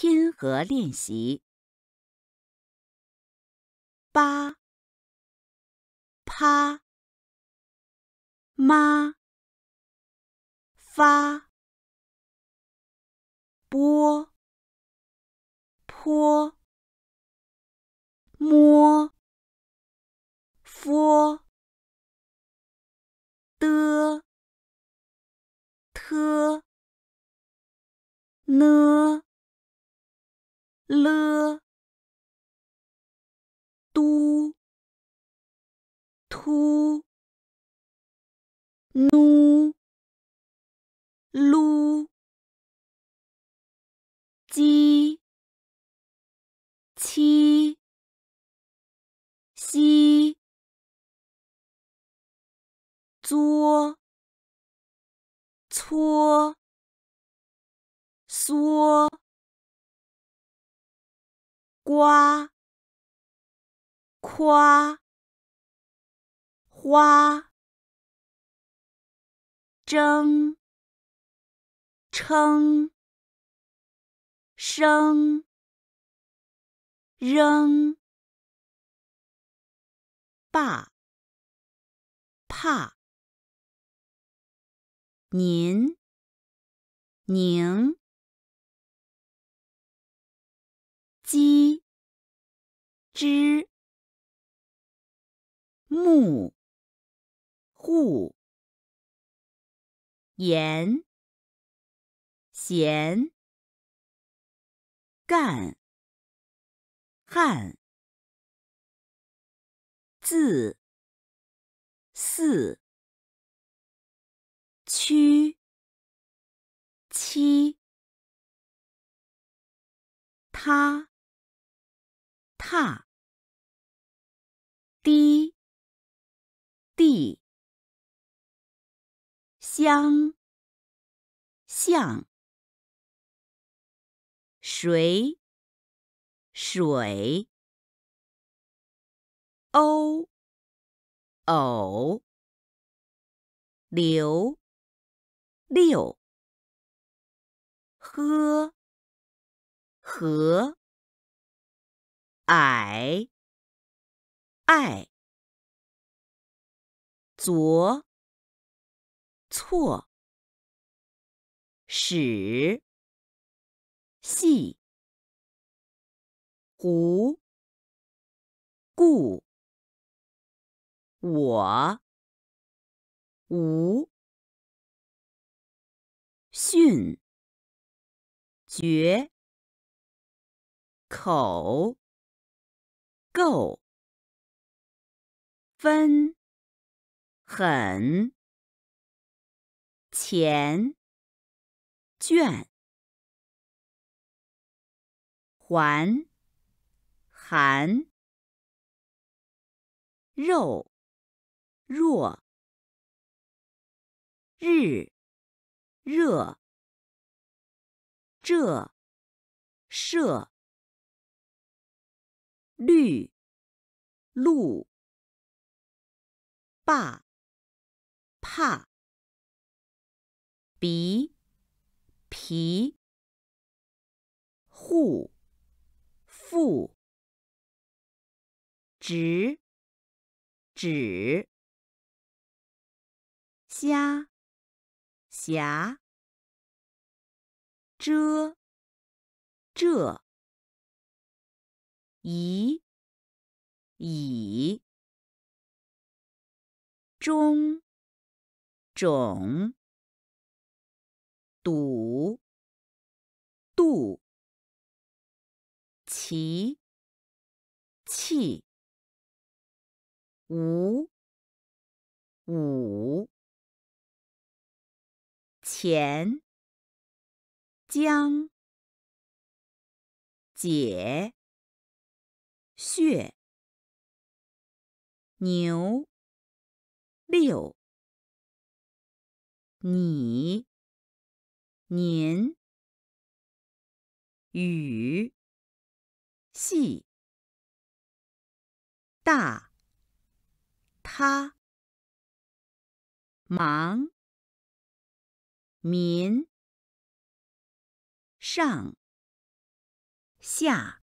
拼合练习。八。趴。妈。发。波。坡。摸。佛。的。特。呢。了，都突努噜，鸡七西捉搓嗦。瓜，夸花蒸称升扔霸怕您宁。鸡之木户言咸干汉字四屈七他。怕，低，地，香，象，水，水，偶，偶，流，六，喝，河。矮，爱，左，错，使，细，胡，故，我，无，训，绝，口。肉分很钱卷还寒肉弱日热这射。绿，露，霸，怕，鼻，皮，护，富，直，指，虾，霞，遮，这。以疑，中、种，堵、度，奇，气，无，五，钱，将，解。血牛六你您雨细大他忙民上下。